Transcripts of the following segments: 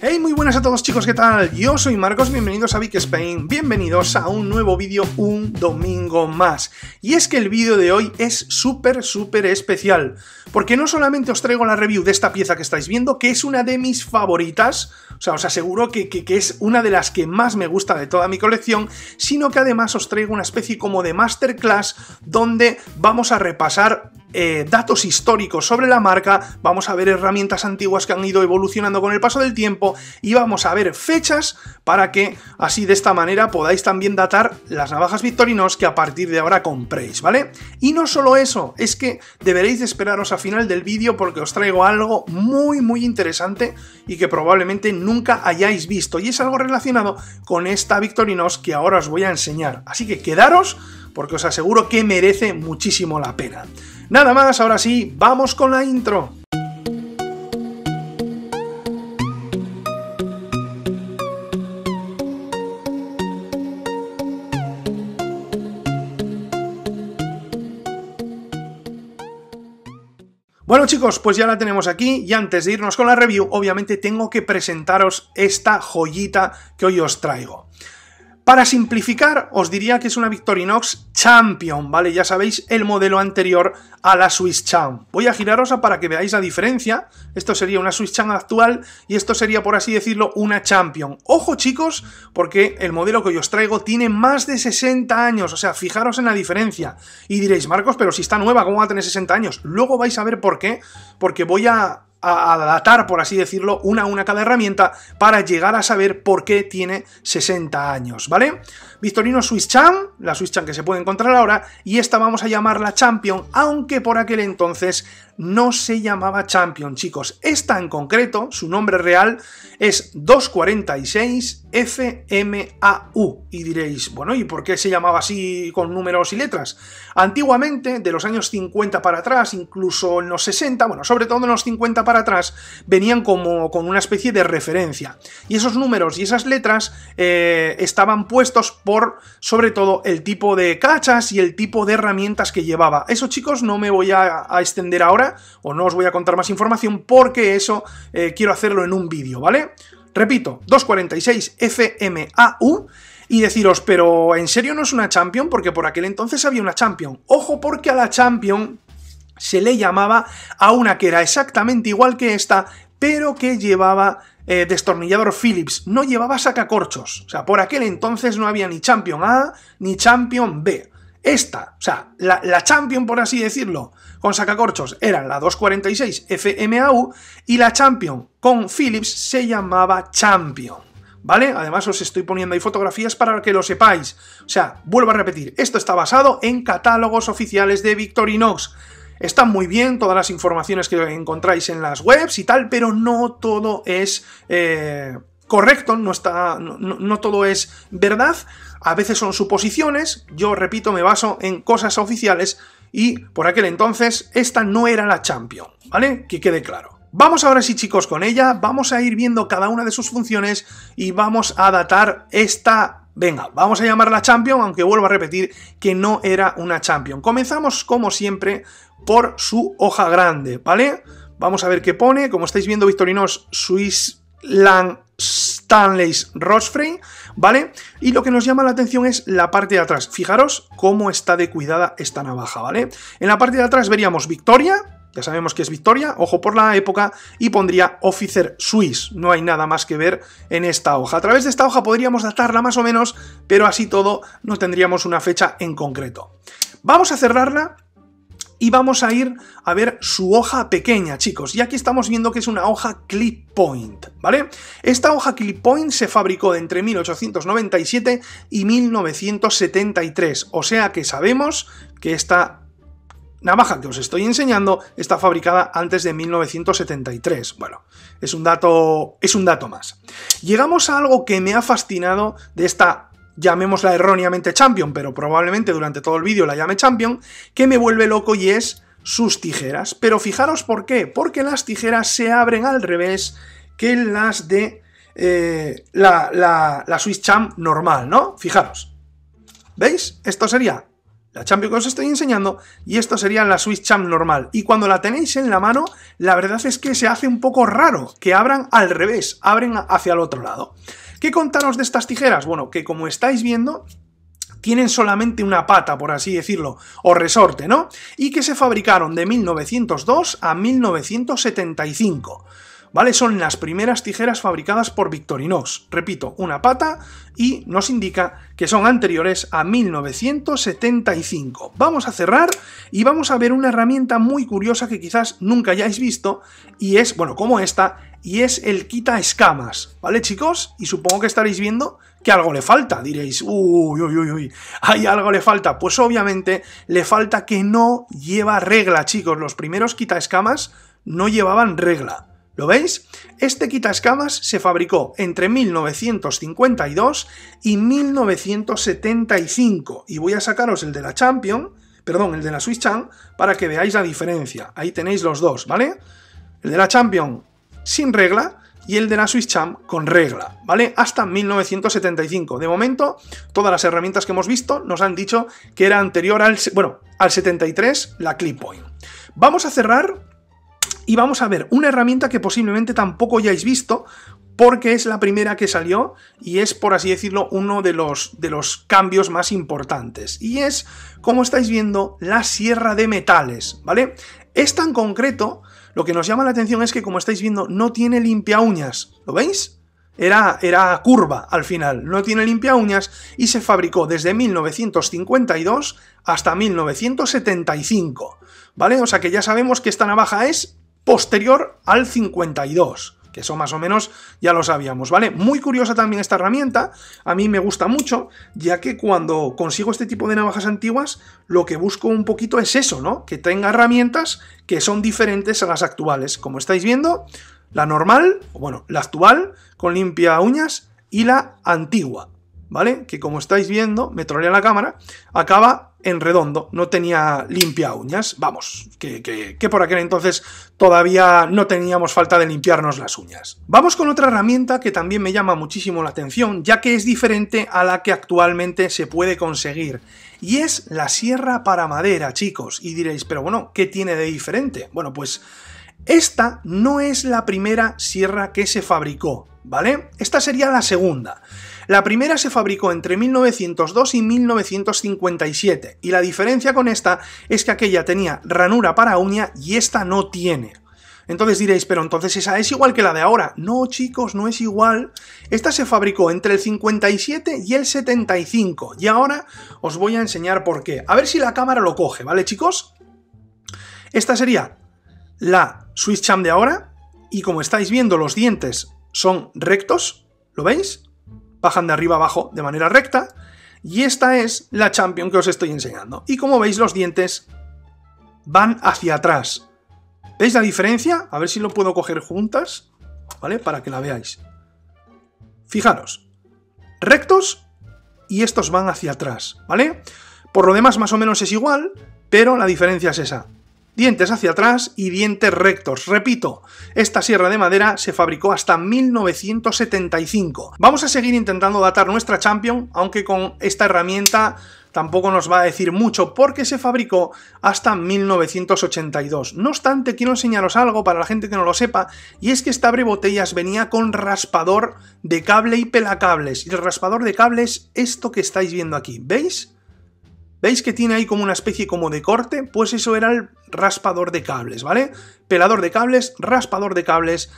Hey, muy buenas a todos chicos, ¿qué tal? Yo soy Marcos, bienvenidos a Big Spain, bienvenidos a un nuevo vídeo un domingo más. Y es que el vídeo de hoy es súper, súper especial, porque no solamente os traigo la review de esta pieza que estáis viendo, que es una de mis favoritas, o sea, os aseguro que, es una de las que más me gusta de toda mi colección, sino que además os traigo una especie como de masterclass donde vamos a repasar eh, datos históricos sobre la marca, vamos a ver herramientas antiguas que han ido evolucionando con el paso del tiempo y vamos a ver fechas para que así de esta manera podáis también datar las navajas Victorinos que a partir de ahora compréis, ¿vale? Y no solo eso, es que deberéis de esperaros al final del vídeo porque os traigo algo muy muy interesante y que probablemente no nunca hayáis visto. Y es algo relacionado con esta Victorinos que ahora os voy a enseñar. Así que quedaros porque os aseguro que merece muchísimo la pena. Nada más, ahora sí, vamos con la intro. Bueno chicos, pues ya la tenemos aquí y antes de irnos con la review, obviamente tengo que presentaros esta joyita que hoy os traigo. Para simplificar, os diría que es una Victorinox Champion, ¿vale? Ya sabéis, el modelo anterior a la Swiss Champ. Voy a giraros para que veáis la diferencia. Esto sería una Swiss Champ actual y esto sería, por así decirlo, una Champion. Ojo, chicos, porque el modelo que yo os traigo tiene más de 60 años. O sea, fijaros en la diferencia. Y diréis, Marcos, pero si está nueva, ¿cómo va a tener 60 años? Luego vais a ver por qué, porque voy a a adaptar, por así decirlo, una a una cada herramienta para llegar a saber por qué tiene 60 años, ¿vale? Victorino Swiss chan la Swiss chan que se puede encontrar ahora, y esta vamos a llamarla Champion, aunque por aquel entonces no se llamaba Champion, chicos. Esta en concreto, su nombre real es 246 FMAU. Y diréis, bueno, ¿y por qué se llamaba así con números y letras? Antiguamente, de los años 50 para atrás, incluso en los 60, bueno, sobre todo en los 50 para atrás, venían como con una especie de referencia. Y esos números y esas letras eh, estaban puestos por, sobre todo, el tipo de cachas y el tipo de herramientas que llevaba. Eso, chicos, no me voy a extender ahora o no os voy a contar más información porque eso eh, quiero hacerlo en un vídeo, ¿vale? Repito, 246 FMAU y deciros, pero ¿en serio no es una Champion? Porque por aquel entonces había una Champion. Ojo porque a la Champion se le llamaba a una que era exactamente igual que esta, pero que llevaba eh, destornillador Phillips, no llevaba sacacorchos. O sea, por aquel entonces no había ni Champion A ni Champion B. Esta, o sea, la, Champion, por así decirlo, con sacacorchos era la 246 FMAU y la Champion con Philips se llamaba Champion. ¿Vale? Además os estoy poniendo ahí fotografías para que lo sepáis. O sea, vuelvo a repetir, esto está basado en catálogos oficiales de Victorinox. Están muy bien todas las informaciones que encontráis en las webs y tal, pero no todo es eh, correcto, no, está, no todo es verdad a veces son suposiciones, yo repito, me baso en cosas oficiales y por aquel entonces esta no era la Champion, ¿vale? Que quede claro. Vamos ahora sí chicos con ella, vamos a ir viendo cada una de sus funciones y vamos a datar esta... Venga, vamos a llamarla Champion, aunque vuelvo a repetir que no era una Champion. Comenzamos como siempre por su hoja grande, ¿vale? Vamos a ver qué pone, como estáis viendo Victorinos, Swiss Land Stanley's Rosfrey ¿vale? Y lo que nos llama la atención es la parte de atrás. Fijaros cómo está de cuidada esta navaja, ¿vale? En la parte de atrás veríamos Victoria, ya sabemos que es Victoria, ojo por la época, y pondría Officer Swiss, no hay nada más que ver en esta hoja. A través de esta hoja podríamos datarla más o menos, pero así todo no tendríamos una fecha en concreto. Vamos a cerrarla y vamos a ir a ver su hoja pequeña, chicos. Y aquí estamos viendo que es una hoja clip point, ¿vale? Esta hoja clip point se fabricó entre 1897 y 1973, o sea que sabemos que esta navaja que os estoy enseñando está fabricada antes de 1973. Bueno, es un dato, es un dato más. Llegamos a algo que me ha fascinado de esta llamémosla erróneamente champion, pero probablemente durante todo el vídeo la llame champion, que me vuelve loco y es sus tijeras. Pero fijaros por qué, porque las tijeras se abren al revés que las de eh, la, la Swiss Champ normal, ¿no? Fijaros. ¿Veis? Esto sería la Champion que os estoy enseñando y esto sería la Swiss Champ normal. Y cuando la tenéis en la mano, la verdad es que se hace un poco raro que abran al revés, abren hacia el otro lado. ¿Qué contaros de estas tijeras? Bueno, que como estáis viendo, tienen solamente una pata, por así decirlo, o resorte, ¿no? Y que se fabricaron de 1902 a 1975. ¿Vale? Son las primeras tijeras fabricadas por Victorinox. Repito, una pata y nos indica que son anteriores a 1975. Vamos a cerrar y vamos a ver una herramienta muy curiosa que quizás nunca hayáis visto y es, bueno, como esta, y es el quita escamas, ¿vale chicos? Y supongo que estaréis viendo que algo le falta, diréis, uy, uy, uy, uy, hay algo le falta, pues obviamente le falta que no lleva regla chicos, los primeros quita escamas no llevaban regla, ¿Lo veis? Este Quita Escamas se fabricó entre 1952 y 1975 y voy a sacaros el de la Champion, perdón, el de la Swiss Chan para que veáis la diferencia. Ahí tenéis los dos, ¿vale? El de la Champion sin regla y el de la Swiss Champ con regla, ¿vale? Hasta 1975. De momento, todas las herramientas que hemos visto nos han dicho que era anterior al, bueno, al 73, la Point. Vamos a cerrar y vamos a ver una herramienta que posiblemente tampoco hayáis visto, porque es la primera que salió y es, por así decirlo, uno de los, de los cambios más importantes. Y es, como estáis viendo, la sierra de metales, ¿vale? Es tan concreto, lo que nos llama la atención es que, como estáis viendo, no tiene limpia uñas. ¿Lo veis? Era, era curva al final, no tiene limpia uñas y se fabricó desde 1952 hasta 1975. ¿Vale? O sea que ya sabemos que esta navaja es posterior al 52 que eso más o menos ya lo sabíamos, ¿vale? Muy curiosa también esta herramienta, a mí me gusta mucho, ya que cuando consigo este tipo de navajas antiguas, lo que busco un poquito es eso, ¿no? Que tenga herramientas que son diferentes a las actuales, como estáis viendo, la normal, bueno, la actual, con limpia uñas, y la antigua, ¿vale? Que como estáis viendo, me trolea la cámara, acaba en redondo, no tenía limpia uñas, vamos, que, por aquel entonces todavía no teníamos falta de limpiarnos las uñas. Vamos con otra herramienta que también me llama muchísimo la atención, ya que es diferente a la que actualmente se puede conseguir, y es la sierra para madera, chicos, y diréis, pero bueno, ¿qué tiene de diferente? Bueno, pues esta no es la primera sierra que se fabricó, ¿vale? Esta sería la segunda. La primera se fabricó entre 1902 y 1957, y la diferencia con esta es que aquella tenía ranura para uña y esta no tiene. Entonces diréis, pero entonces esa es igual que la de ahora. No, chicos, no es igual. Esta se fabricó entre el 57 y el 75. Y ahora os voy a enseñar por qué. A ver si la cámara lo coge, ¿vale, chicos? Esta sería la Swiss Cham de ahora. Y como estáis viendo, los dientes son rectos. ¿Lo veis? bajan de arriba abajo de manera recta, y esta es la Champion que os estoy enseñando. Y como veis, los dientes van hacia atrás. ¿Veis la diferencia? A ver si lo puedo coger juntas, ¿vale? Para que la veáis. Fijaros, rectos y estos van hacia atrás, ¿vale? Por lo demás, más o menos es igual, pero la diferencia es esa dientes hacia atrás y dientes rectos. Repito, esta sierra de madera se fabricó hasta 1975. Vamos a seguir intentando datar nuestra Champion, aunque con esta herramienta tampoco nos va a decir mucho porque se fabricó hasta 1982. No obstante, quiero enseñaros algo para la gente que no lo sepa, y es que esta abre botellas venía con raspador de cable y pelacables. Y el raspador de cables es esto que estáis viendo aquí, ¿veis? ¿Veis que tiene ahí como una especie como de corte? Pues eso era el raspador de cables, ¿vale? Pelador de cables, raspador de cables,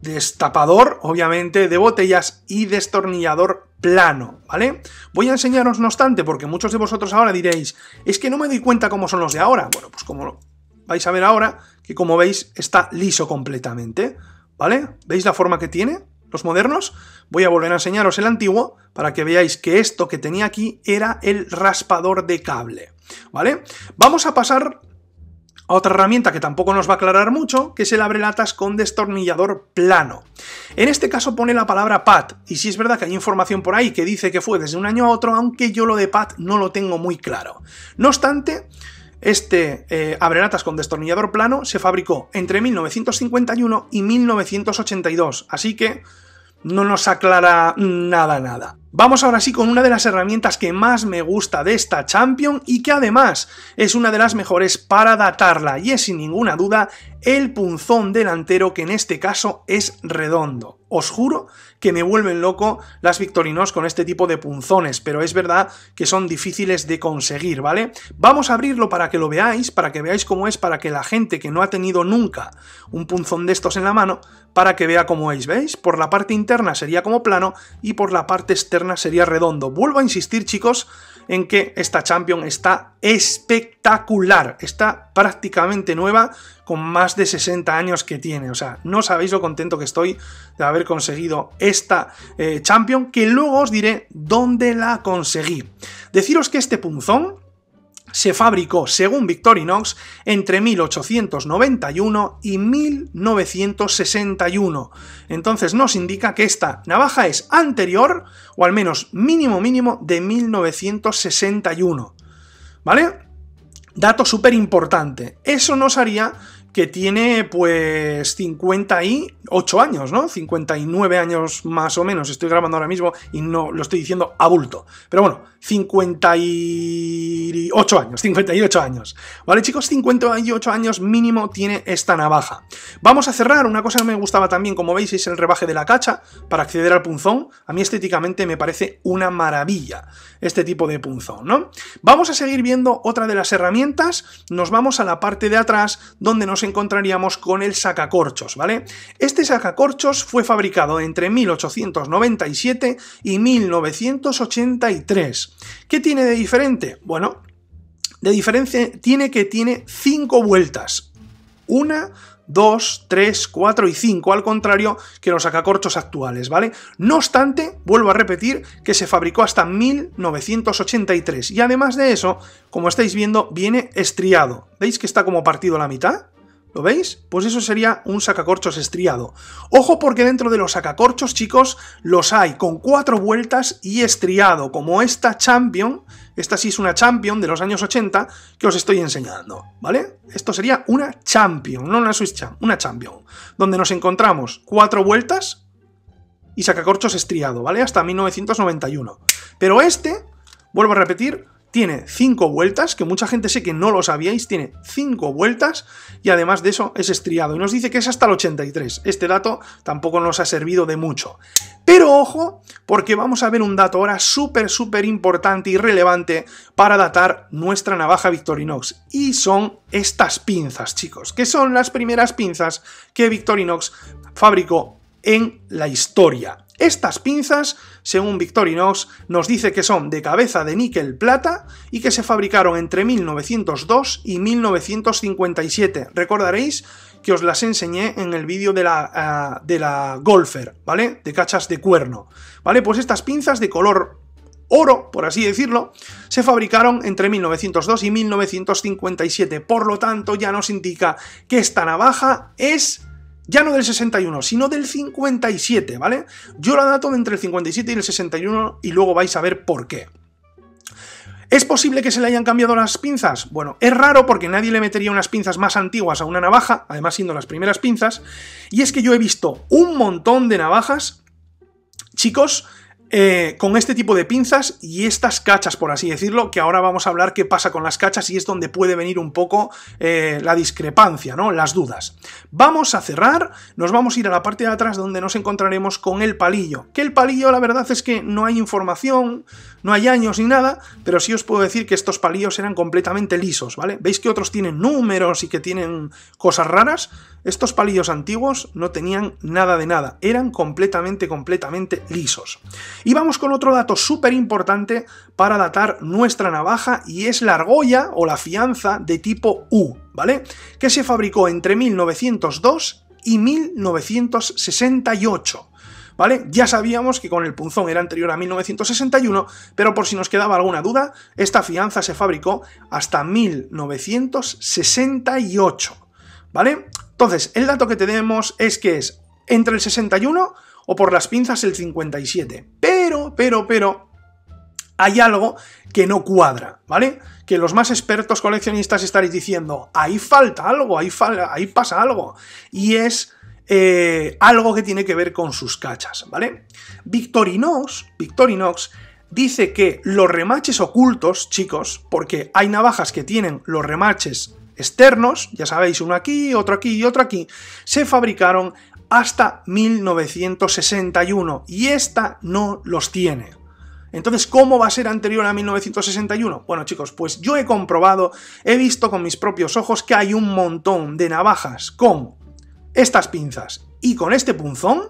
destapador, obviamente, de botellas y destornillador plano, ¿vale? Voy a enseñaros, no obstante, porque muchos de vosotros ahora diréis, es que no me doy cuenta cómo son los de ahora. Bueno, pues como vais a ver ahora, que como veis está liso completamente, ¿vale? ¿Veis la forma que tiene los modernos? Voy a volver a enseñaros el antiguo para que veáis que esto que tenía aquí era el raspador de cable, ¿vale? Vamos a pasar a otra herramienta que tampoco nos va a aclarar mucho, que es el abrelatas con destornillador plano. En este caso pone la palabra pat, y si sí es verdad que hay información por ahí que dice que fue desde un año a otro, aunque yo lo de pat no lo tengo muy claro. No obstante, este eh, abrelatas con destornillador plano se fabricó entre 1951 y 1982, así que no nos aclara nada, nada. Vamos ahora sí con una de las herramientas que más me gusta de esta Champion y que además es una de las mejores para datarla y es sin ninguna duda el punzón delantero que en este caso es redondo. Os juro que me vuelven loco las Victorinos con este tipo de punzones, pero es verdad que son difíciles de conseguir, ¿vale? Vamos a abrirlo para que lo veáis, para que veáis cómo es, para que la gente que no ha tenido nunca un punzón de estos en la mano para que vea cómo es, ¿veis? Por la parte interna sería como plano y por la parte externa sería redondo. Vuelvo a insistir, chicos, en que esta Champion está espectacular, está prácticamente nueva, con más de 60 años que tiene. O sea, no sabéis lo contento que estoy de haber conseguido esta eh, Champion, que luego os diré dónde la conseguí. Deciros que este punzón, se fabricó, según Victorinox, entre 1891 y 1961. Entonces nos indica que esta navaja es anterior, o al menos mínimo mínimo, de 1961. ¿Vale? Dato súper importante. Eso nos haría que tiene pues 58 años, ¿no? 59 años más o menos. Estoy grabando ahora mismo y no lo estoy diciendo bulto. Pero bueno, 58 años, 58 años. ¿Vale, chicos? 58 años mínimo tiene esta navaja. Vamos a cerrar. Una cosa que me gustaba también, como veis, es el rebaje de la cacha para acceder al punzón. A mí estéticamente me parece una maravilla este tipo de punzón, ¿no? Vamos a seguir viendo otra de las herramientas. Nos vamos a la parte de atrás donde nos encontraríamos con el sacacorchos, ¿vale? Este sacacorchos fue fabricado entre 1897 y 1983. ¿Qué tiene de diferente? Bueno, de diferencia tiene que tiene cinco vueltas. Una, 2, 3, 4 y 5, al contrario que los sacacorchos actuales, ¿vale? No obstante, vuelvo a repetir que se fabricó hasta 1983 y además de eso, como estáis viendo, viene estriado. ¿Veis que está como partido a la mitad? ¿Lo veis? Pues eso sería un sacacorchos estriado. Ojo porque dentro de los sacacorchos, chicos, los hay con cuatro vueltas y estriado, como esta Champion, esta sí es una Champion de los años 80 que os estoy enseñando, ¿vale? Esto sería una Champion, no una Swiss Champion, una Champion, donde nos encontramos cuatro vueltas y sacacorchos estriado, ¿vale? Hasta 1991. Pero este, vuelvo a repetir, tiene 5 vueltas, que mucha gente sé que no lo sabíais, tiene 5 vueltas y además de eso es estriado. Y nos dice que es hasta el 83. Este dato tampoco nos ha servido de mucho. Pero ojo, porque vamos a ver un dato ahora súper, súper importante y relevante para datar nuestra navaja Victorinox. Y son estas pinzas, chicos, que son las primeras pinzas que Victorinox fabricó en la historia. Estas pinzas, según Victorinox, nos dice que son de cabeza de níquel plata y que se fabricaron entre 1902 y 1957. Recordaréis que os las enseñé en el vídeo de la, ah, de la golfer, ¿vale? De cachas de cuerno, ¿vale? Pues estas pinzas de color oro, por así decirlo, se fabricaron entre 1902 y 1957. Por lo tanto, ya nos indica que esta navaja es ya no del 61, sino del 57, ¿vale? Yo la dato de entre el 57 y el 61 y luego vais a ver por qué. ¿Es posible que se le hayan cambiado las pinzas? Bueno, es raro porque nadie le metería unas pinzas más antiguas a una navaja, además siendo las primeras pinzas, y es que yo he visto un montón de navajas, chicos, eh, con este tipo de pinzas y estas cachas, por así decirlo, que ahora vamos a hablar qué pasa con las cachas y es donde puede venir un poco eh, la discrepancia, ¿no? Las dudas. Vamos a cerrar, nos vamos a ir a la parte de atrás donde nos encontraremos con el palillo. Que el palillo, la verdad es que no hay información, no hay años ni nada, pero sí os puedo decir que estos palillos eran completamente lisos, ¿vale? ¿Veis que otros tienen números y que tienen cosas raras? Estos palillos antiguos no tenían nada de nada, eran completamente, completamente lisos. Y vamos con otro dato súper importante para datar nuestra navaja y es la argolla o la fianza de tipo U, ¿vale? Que se fabricó entre 1902 y 1968. ¿Vale? Ya sabíamos que con el punzón era anterior a 1961, pero por si nos quedaba alguna duda, esta fianza se fabricó hasta 1968, ¿vale? Entonces, el dato que tenemos es que es entre el 61 o por las pinzas el 57. Pero, pero, pero, hay algo que no cuadra, ¿vale? Que los más expertos coleccionistas estaréis diciendo, ahí falta algo, ahí, falta, ahí pasa algo. Y es eh, algo que tiene que ver con sus cachas, ¿vale? Victorinox, Victorinox dice que los remaches ocultos, chicos, porque hay navajas que tienen los remaches externos, ya sabéis, uno aquí, otro aquí y otro aquí, se fabricaron hasta 1961 y esta no los tiene. Entonces, ¿cómo va a ser anterior a 1961? Bueno, chicos, pues yo he comprobado, he visto con mis propios ojos que hay un montón de navajas con estas pinzas y con este punzón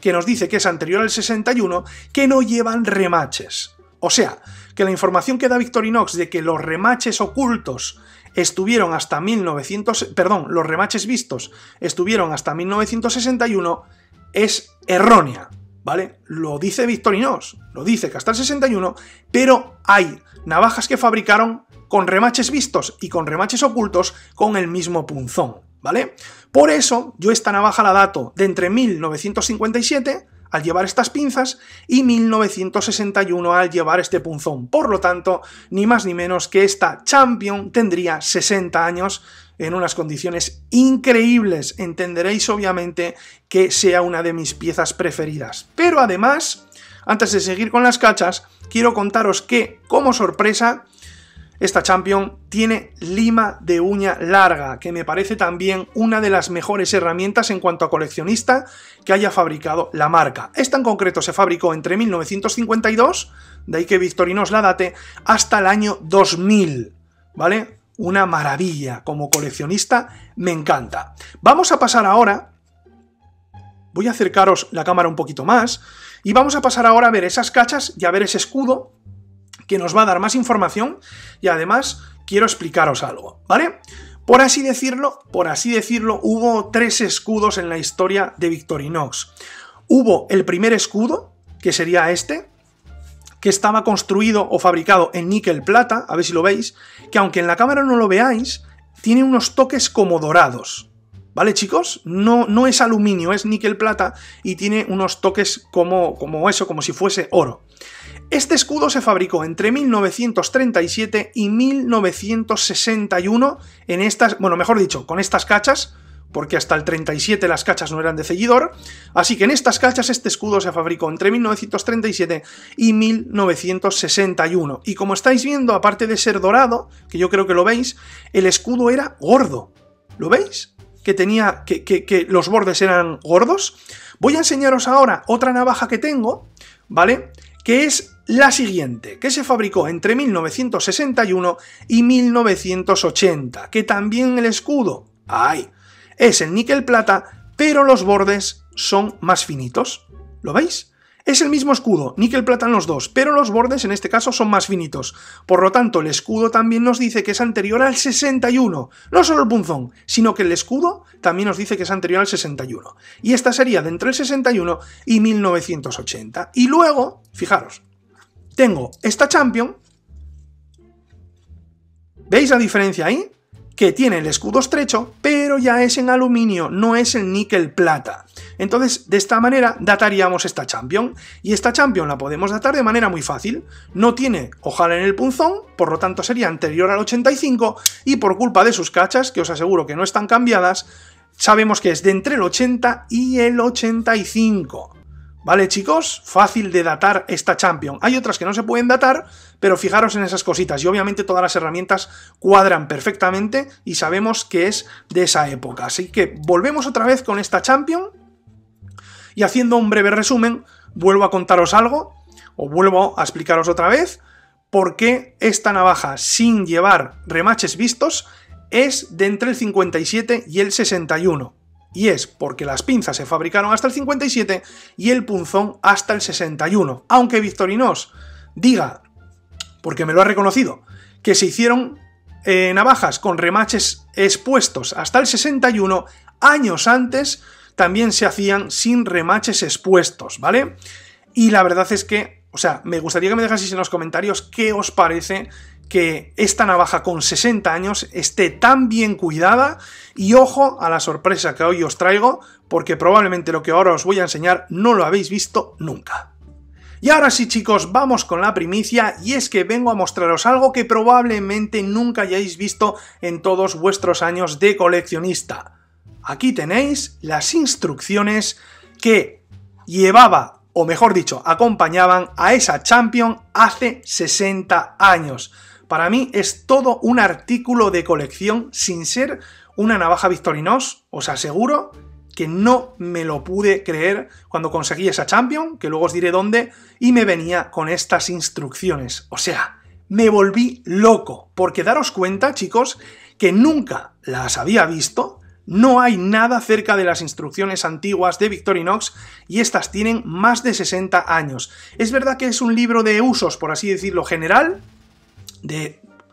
que nos dice que es anterior al 61 que no llevan remaches. O sea, que la información que da Victorinox de que los remaches ocultos estuvieron hasta 1900, perdón, los remaches vistos estuvieron hasta 1961, es errónea, ¿vale? Lo dice Victorinos, lo dice que hasta el 61, pero hay navajas que fabricaron con remaches vistos y con remaches ocultos con el mismo punzón, ¿vale? Por eso yo esta navaja la dato de entre 1957 al llevar estas pinzas y 1961 al llevar este punzón. Por lo tanto, ni más ni menos que esta Champion tendría 60 años en unas condiciones increíbles. Entenderéis obviamente que sea una de mis piezas preferidas. Pero además, antes de seguir con las cachas, quiero contaros que, como sorpresa, esta Champion tiene lima de uña larga, que me parece también una de las mejores herramientas en cuanto a coleccionista que haya fabricado la marca. Esta en concreto se fabricó entre 1952, de ahí que Victorinos la date, hasta el año 2000, ¿vale? Una maravilla, como coleccionista me encanta. Vamos a pasar ahora, voy a acercaros la cámara un poquito más, y vamos a pasar ahora a ver esas cachas y a ver ese escudo, que nos va a dar más información y además quiero explicaros algo, ¿vale? Por así decirlo, por así decirlo, hubo tres escudos en la historia de Victorinox. Hubo el primer escudo, que sería este, que estaba construido o fabricado en níquel plata, a ver si lo veis, que aunque en la cámara no lo veáis, tiene unos toques como dorados. ¿Vale, chicos? No, no es aluminio, es níquel plata y tiene unos toques como, como eso, como si fuese oro. Este escudo se fabricó entre 1937 y 1961 en estas, bueno, mejor dicho, con estas cachas, porque hasta el 37 las cachas no eran de seguidor así que en estas cachas este escudo se fabricó entre 1937 y 1961. Y como estáis viendo, aparte de ser dorado, que yo creo que lo veis, el escudo era gordo. ¿Lo veis? Que tenía que, que, que los bordes eran gordos. Voy a enseñaros ahora otra navaja que tengo, ¿vale? Que es la siguiente, que se fabricó entre 1961 y 1980, que también el escudo, ¡ay! Es el níquel plata, pero los bordes son más finitos. ¿Lo veis? Es el mismo escudo, níquel plata en los dos, pero los bordes en este caso son más finitos. Por lo tanto, el escudo también nos dice que es anterior al 61. No solo el punzón, sino que el escudo también nos dice que es anterior al 61. Y esta sería de entre el 61 y 1980. Y luego, fijaros, tengo esta Champion. ¿Veis la diferencia ahí? Que tiene el escudo estrecho, pero ya es en aluminio, no es el níquel plata. Entonces, de esta manera dataríamos esta Champion. Y esta Champion la podemos datar de manera muy fácil. No tiene ojal en el punzón, por lo tanto sería anterior al 85, y por culpa de sus cachas, que os aseguro que no están cambiadas, sabemos que es de entre el 80 y el 85. ¿Vale, chicos? Fácil de datar esta Champion. Hay otras que no se pueden datar, pero fijaros en esas cositas. Y obviamente todas las herramientas cuadran perfectamente y sabemos que es de esa época. Así que volvemos otra vez con esta Champion. Y haciendo un breve resumen, vuelvo a contaros algo, o vuelvo a explicaros otra vez, por qué esta navaja, sin llevar remaches vistos, es de entre el 57 y el 61 y es porque las pinzas se fabricaron hasta el 57 y el punzón hasta el 61. Aunque Victorinos diga, porque me lo ha reconocido, que se hicieron eh, navajas con remaches expuestos hasta el 61, años antes también se hacían sin remaches expuestos, ¿vale? Y la verdad es que, o sea, me gustaría que me dejaseis en los comentarios qué os parece que esta navaja con 60 años esté tan bien cuidada y ojo a la sorpresa que hoy os traigo porque probablemente lo que ahora os voy a enseñar no lo habéis visto nunca. Y ahora sí chicos, vamos con la primicia y es que vengo a mostraros algo que probablemente nunca hayáis visto en todos vuestros años de coleccionista. Aquí tenéis las instrucciones que llevaba, o mejor dicho, acompañaban a esa Champion hace 60 años. Para mí es todo un artículo de colección sin ser una navaja Victorinox, os aseguro que no me lo pude creer cuando conseguí esa Champion, que luego os diré dónde, y me venía con estas instrucciones. O sea, me volví loco, porque daros cuenta, chicos, que nunca las había visto, no hay nada cerca de las instrucciones antiguas de Victorinox y estas tienen más de 60 años. Es verdad que es un libro de usos, por así decirlo, general,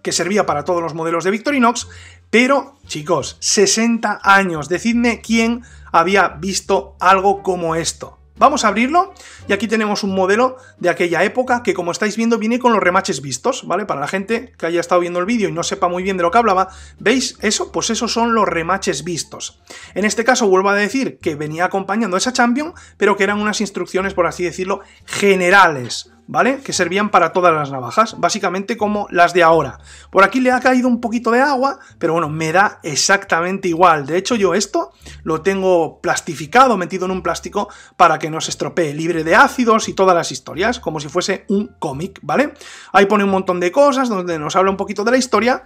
que servía para todos los modelos de Victorinox, pero chicos, 60 años, decidme quién había visto algo como esto. Vamos a abrirlo y aquí tenemos un modelo de aquella época que como estáis viendo viene con los remaches vistos, ¿vale? Para la gente que haya estado viendo el vídeo y no sepa muy bien de lo que hablaba, ¿veis eso? Pues esos son los remaches vistos. En este caso vuelvo a decir que venía acompañando a esa Champion, pero que eran unas instrucciones, por así decirlo, generales, ¿vale? Que servían para todas las navajas, básicamente como las de ahora. Por aquí le ha caído un poquito de agua, pero bueno, me da exactamente igual. De hecho, yo esto lo tengo plastificado, metido en un plástico para que no se estropee, libre de ácidos y todas las historias, como si fuese un cómic, ¿vale? Ahí pone un montón de cosas donde nos habla un poquito de la historia.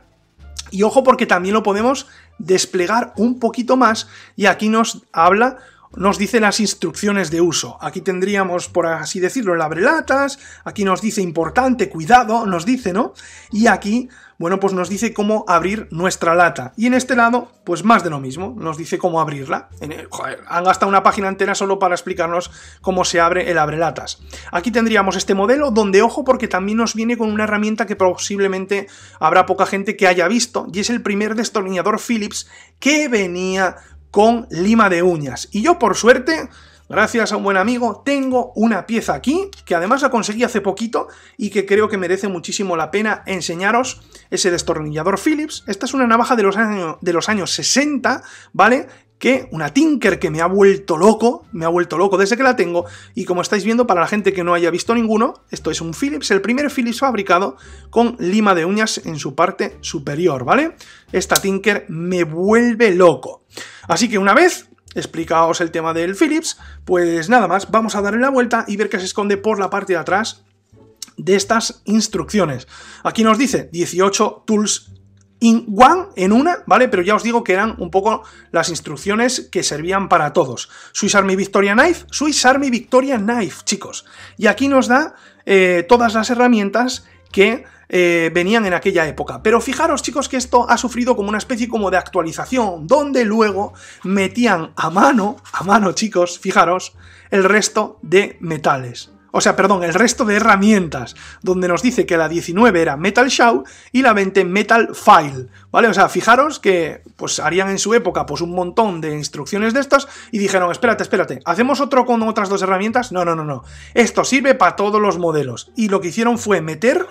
Y ojo porque también lo podemos desplegar un poquito más y aquí nos habla nos dice las instrucciones de uso. Aquí tendríamos, por así decirlo, el abrelatas, aquí nos dice importante, cuidado, nos dice, ¿no? Y aquí, bueno, pues nos dice cómo abrir nuestra lata. Y en este lado, pues más de lo mismo, nos dice cómo abrirla. En han gastado una página entera solo para explicarnos cómo se abre el abrelatas. Aquí tendríamos este modelo, donde, ojo, porque también nos viene con una herramienta que posiblemente habrá poca gente que haya visto, y es el primer destornillador Philips que venía con lima de uñas. Y yo, por suerte, gracias a un buen amigo, tengo una pieza aquí, que además la conseguí hace poquito y que creo que merece muchísimo la pena enseñaros, ese destornillador Phillips. Esta es una navaja de los, de los años 60, ¿vale? que una Tinker que me ha vuelto loco, me ha vuelto loco desde que la tengo, y como estáis viendo, para la gente que no haya visto ninguno, esto es un Philips, el primer Philips fabricado con lima de uñas en su parte superior, ¿vale? Esta Tinker me vuelve loco. Así que una vez explicaos el tema del Philips, pues nada más, vamos a darle la vuelta y ver qué se esconde por la parte de atrás de estas instrucciones. Aquí nos dice 18 tools in one, en una, ¿vale? Pero ya os digo que eran un poco las instrucciones que servían para todos. Swiss Army Victoria Knife, Swiss Army Victoria Knife, chicos. Y aquí nos da eh, todas las herramientas que eh, venían en aquella época. Pero fijaros, chicos, que esto ha sufrido como una especie como de actualización, donde luego metían a mano, a mano, chicos, fijaros, el resto de metales. O sea, perdón, el resto de herramientas, donde nos dice que la 19 era Metal Show y la 20 Metal File, ¿vale? O sea, fijaros que pues harían en su época pues un montón de instrucciones de estas y dijeron, espérate, espérate, ¿hacemos otro con otras dos herramientas? No, no, no, no. Esto sirve para todos los modelos. Y lo que hicieron fue meter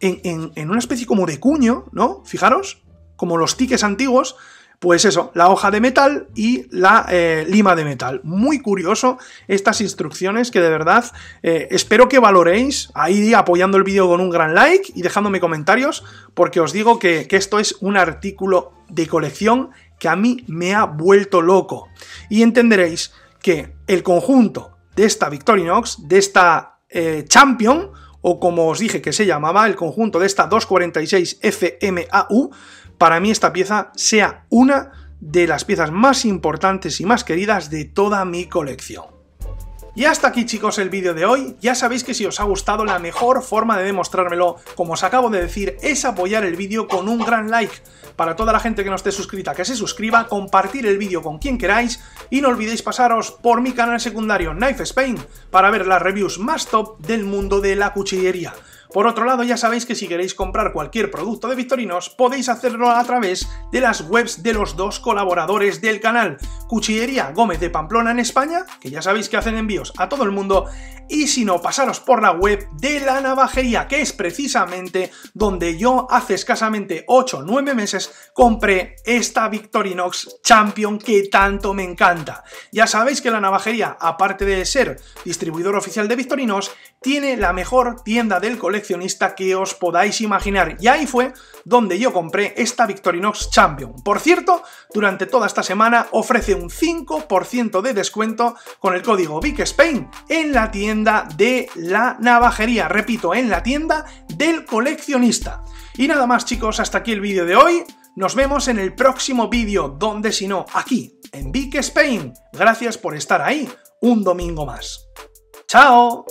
en, una especie como de cuño, ¿no? Fijaros, como los tiques antiguos, pues eso, la hoja de metal y la eh, lima de metal. Muy curioso estas instrucciones que de verdad eh, espero que valoréis ahí apoyando el vídeo con un gran like y dejándome comentarios porque os digo que, esto es un artículo de colección que a mí me ha vuelto loco. Y entenderéis que el conjunto de esta Victorinox, de esta eh, Champion, o como os dije que se llamaba, el conjunto de esta 246 FMAU, para mí esta pieza sea una de las piezas más importantes y más queridas de toda mi colección. Y hasta aquí chicos el vídeo de hoy, ya sabéis que si os ha gustado la mejor forma de demostrármelo, como os acabo de decir, es apoyar el vídeo con un gran like. Para toda la gente que no esté suscrita que se suscriba, compartir el vídeo con quien queráis y no olvidéis pasaros por mi canal secundario Knife Spain para ver las reviews más top del mundo de la cuchillería. Por otro lado, ya sabéis que si queréis comprar cualquier producto de Victorinox... podéis hacerlo a través de las webs de los dos colaboradores del canal, Cuchillería Gómez de Pamplona en España, que ya sabéis que hacen envíos a todo el mundo, y si no, pasaros por la web de la navajería, que es precisamente donde yo hace escasamente 8 o 9 meses compré esta Victorinox Champion que tanto me encanta. Ya sabéis que la navajería, aparte de ser distribuidor oficial de Victorinox tiene la mejor tienda del coleccionista que os podáis imaginar. Y ahí fue donde yo compré esta Victorinox Champion. Por cierto, durante toda esta semana ofrece un 5% de descuento con el código VIKESPAIN en la tienda de la navajería. Repito, en la tienda del coleccionista. Y nada más chicos, hasta aquí el vídeo de hoy. Nos vemos en el próximo vídeo, donde si no, aquí, en Big Spain. Gracias por estar ahí un domingo más. ¡Chao!